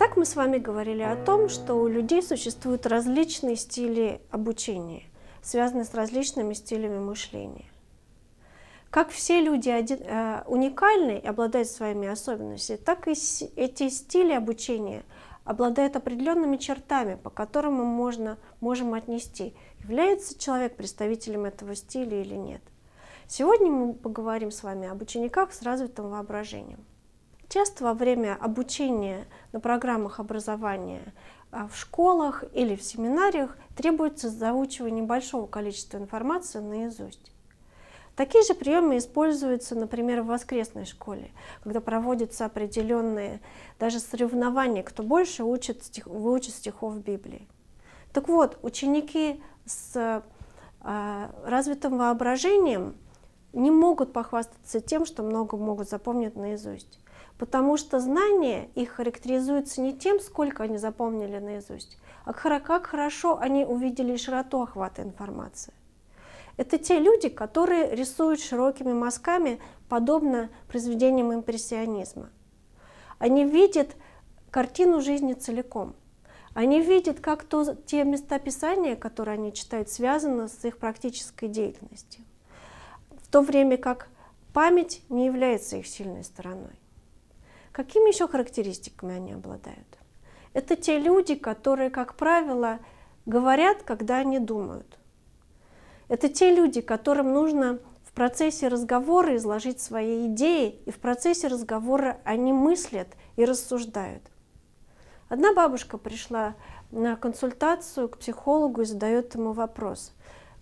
так мы с вами говорили о том, что у людей существуют различные стили обучения, связанные с различными стилями мышления. Как все люди один, э, уникальны и обладают своими особенностями, так и эти стили обучения обладают определенными чертами, по которым мы можно, можем отнести, является человек представителем этого стиля или нет. Сегодня мы поговорим с вами об учениках с развитым воображением. Часто во время обучения на программах образования а, в школах или в семинариях требуется заучивание большого количества информации наизусть. Такие же приемы используются, например, в воскресной школе, когда проводятся определенные даже соревнования, кто больше учит стих, выучит стихов Библии. Так вот, ученики с э, развитым воображением не могут похвастаться тем, что много могут запомнить наизусть. Потому что знания их характеризуются не тем, сколько они запомнили наизусть, а как хорошо они увидели широту охвата информации. Это те люди, которые рисуют широкими мазками, подобно произведениям импрессионизма. Они видят картину жизни целиком. Они видят, как то, те места Писания, которые они читают, связаны с их практической деятельностью. В то время как память не является их сильной стороной. Какими еще характеристиками они обладают? Это те люди, которые, как правило, говорят, когда они думают. Это те люди, которым нужно в процессе разговора изложить свои идеи, и в процессе разговора они мыслят и рассуждают. Одна бабушка пришла на консультацию к психологу и задает ему вопрос,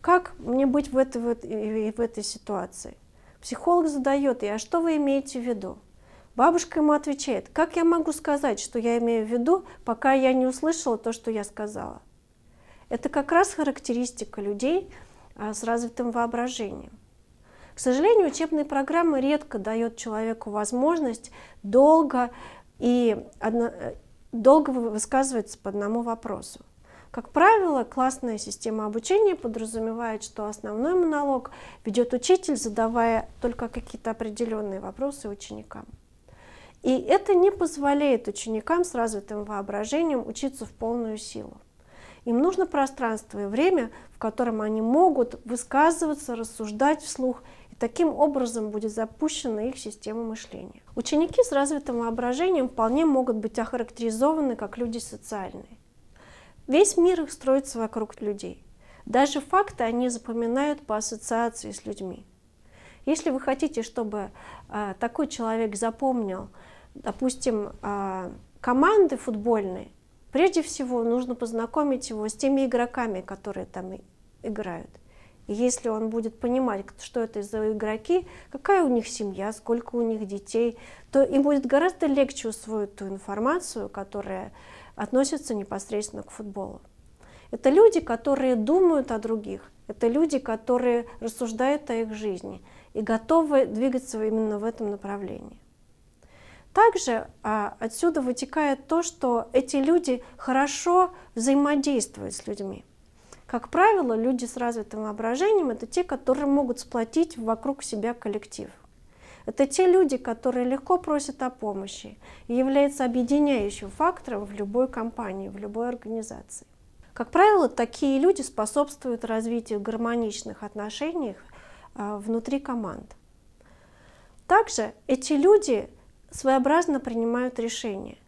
как мне быть в этой, э, в этой ситуации? Психолог задает ей, а что вы имеете в виду? Бабушка ему отвечает, как я могу сказать, что я имею в виду, пока я не услышала то, что я сказала. Это как раз характеристика людей а, с развитым воображением. К сожалению, учебные программы редко дают человеку возможность долго и одно, э, долго высказываться по одному вопросу. Как правило, классная система обучения подразумевает, что основной монолог ведет учитель, задавая только какие-то определенные вопросы ученикам. И это не позволяет ученикам с развитым воображением учиться в полную силу. Им нужно пространство и время, в котором они могут высказываться, рассуждать вслух, и таким образом будет запущена их система мышления. Ученики с развитым воображением вполне могут быть охарактеризованы как люди социальные. Весь мир их строится вокруг людей. Даже факты они запоминают по ассоциации с людьми. Если вы хотите, чтобы а, такой человек запомнил допустим, а, команды футбольные, прежде всего нужно познакомить его с теми игроками, которые там играют. И если он будет понимать, что это за игроки, какая у них семья, сколько у них детей, то им будет гораздо легче усвоить ту информацию, которая относится непосредственно к футболу. Это люди, которые думают о других, это люди, которые рассуждают о их жизни и готовы двигаться именно в этом направлении. Также а, отсюда вытекает то, что эти люди хорошо взаимодействуют с людьми. Как правило, люди с развитым воображением — это те, которые могут сплотить вокруг себя коллектив. Это те люди, которые легко просят о помощи и являются объединяющим фактором в любой компании, в любой организации. Как правило, такие люди способствуют развитию гармоничных отношений а, внутри команд. Также эти люди своеобразно принимают решения.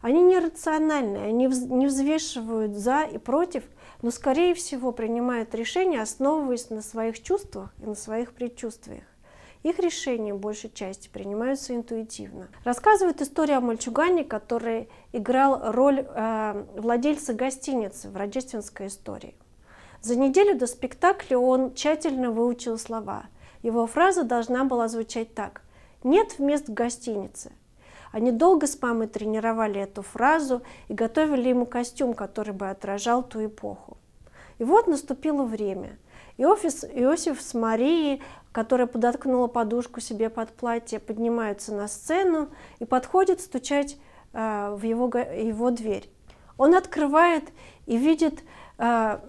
Они не рациональные, они не взвешивают за и против, но, скорее всего, принимают решения, основываясь на своих чувствах и на своих предчувствиях. Их решения, большей части, принимаются интуитивно. Рассказывает история о мальчугане, который играл роль э, владельца гостиницы в рождественской истории. За неделю до спектакля он тщательно выучил слова. Его фраза должна была звучать так – нет мест в гостинице. Они долго с мамой тренировали эту фразу и готовили ему костюм, который бы отражал ту эпоху. И вот наступило время. И офис Иосиф с Марией, которая подоткнула подушку себе под платье, поднимаются на сцену и подходят стучать э, в его, его дверь. Он открывает и видит э,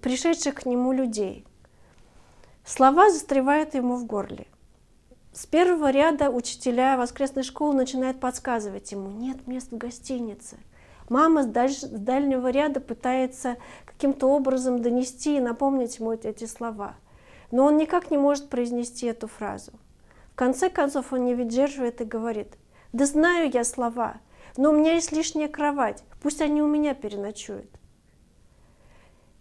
пришедших к нему людей. Слова застревают ему в горле – с первого ряда учителя воскресной школы начинают подсказывать ему, нет мест в гостинице. Мама с, даль... с дальнего ряда пытается каким-то образом донести и напомнить ему эти слова. Но он никак не может произнести эту фразу. В конце концов он не выдерживает и говорит, да знаю я слова, но у меня есть лишняя кровать, пусть они у меня переночуют.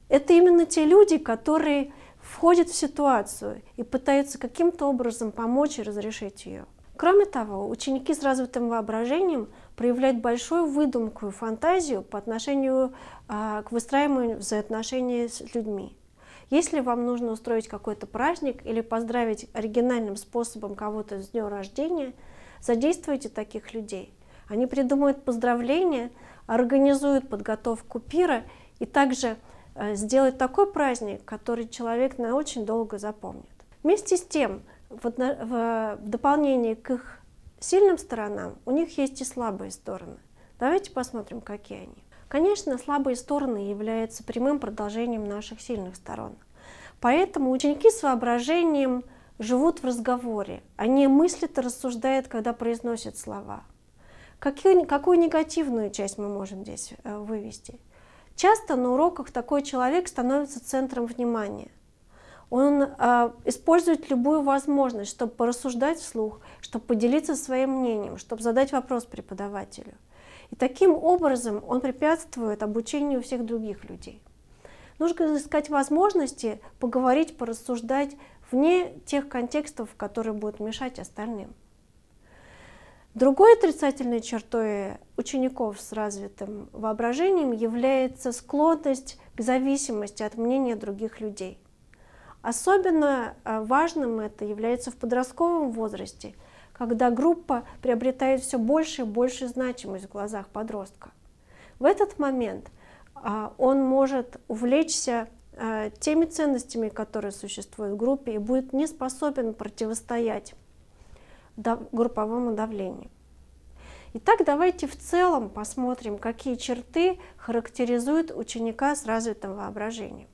Это именно те люди, которые входит в ситуацию и пытается каким-то образом помочь и разрешить ее. Кроме того, ученики с развитым воображением проявляют большую выдумку и фантазию по отношению а, к выстраиванию взаимоотношений с людьми. Если вам нужно устроить какой-то праздник или поздравить оригинальным способом кого-то с днем рождения, задействуйте таких людей. Они придумают поздравления, организуют подготовку пира и также Э, сделать такой праздник, который человек на очень долго запомнит. Вместе с тем, в дополнение к их сильным сторонам, у них есть и слабые стороны. Давайте посмотрим, какие они. Конечно, слабые стороны являются прямым продолжением наших сильных сторон. Поэтому ученики с воображением живут в разговоре. Они а мыслят и рассуждают, когда произносят слова. Какую, какую негативную часть мы можем здесь э, вывести? Часто на уроках такой человек становится центром внимания. Он э, использует любую возможность, чтобы порассуждать вслух, чтобы поделиться своим мнением, чтобы задать вопрос преподавателю. И таким образом он препятствует обучению всех других людей. Нужно искать возможности поговорить, порассуждать вне тех контекстов, которые будут мешать остальным. Другой отрицательной чертой учеников с развитым воображением является склонность к зависимости от мнения других людей. Особенно э, важным это является в подростковом возрасте, когда группа приобретает все больше и больше значимость в глазах подростка. В этот момент а, он может увлечься э, теми ценностями, которые существуют в группе, и будет не способен противостоять групповому давлению. Итак, давайте в целом посмотрим, какие черты характеризуют ученика с развитым воображением.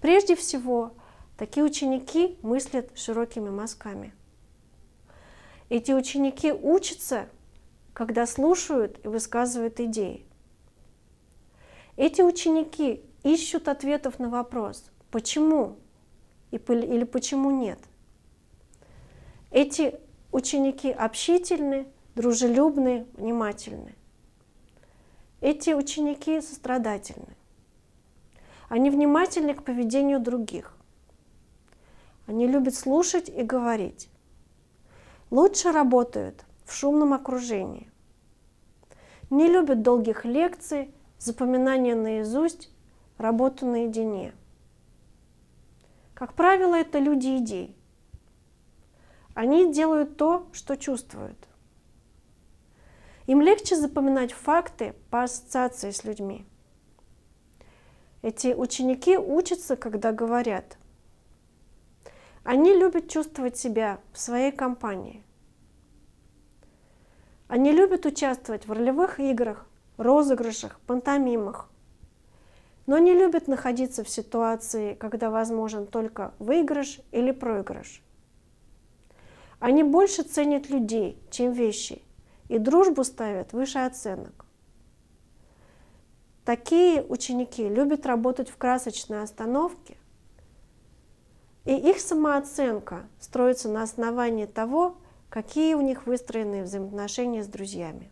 Прежде всего, такие ученики мыслят широкими мазками. Эти ученики учатся, когда слушают и высказывают идеи. Эти ученики ищут ответов на вопрос «почему?» или «почему нет?». Эти ученики общительны, дружелюбны, внимательны. Эти ученики сострадательны. Они внимательны к поведению других. Они любят слушать и говорить. Лучше работают в шумном окружении. Не любят долгих лекций, запоминания наизусть, работу наедине. Как правило, это люди идей. Они делают то, что чувствуют. Им легче запоминать факты по ассоциации с людьми. Эти ученики учатся, когда говорят. Они любят чувствовать себя в своей компании. Они любят участвовать в ролевых играх, розыгрышах, пантомимах. Но не любят находиться в ситуации, когда возможен только выигрыш или проигрыш – они больше ценят людей, чем вещи, и дружбу ставят выше оценок. Такие ученики любят работать в красочной остановке, и их самооценка строится на основании того, какие у них выстроены взаимоотношения с друзьями.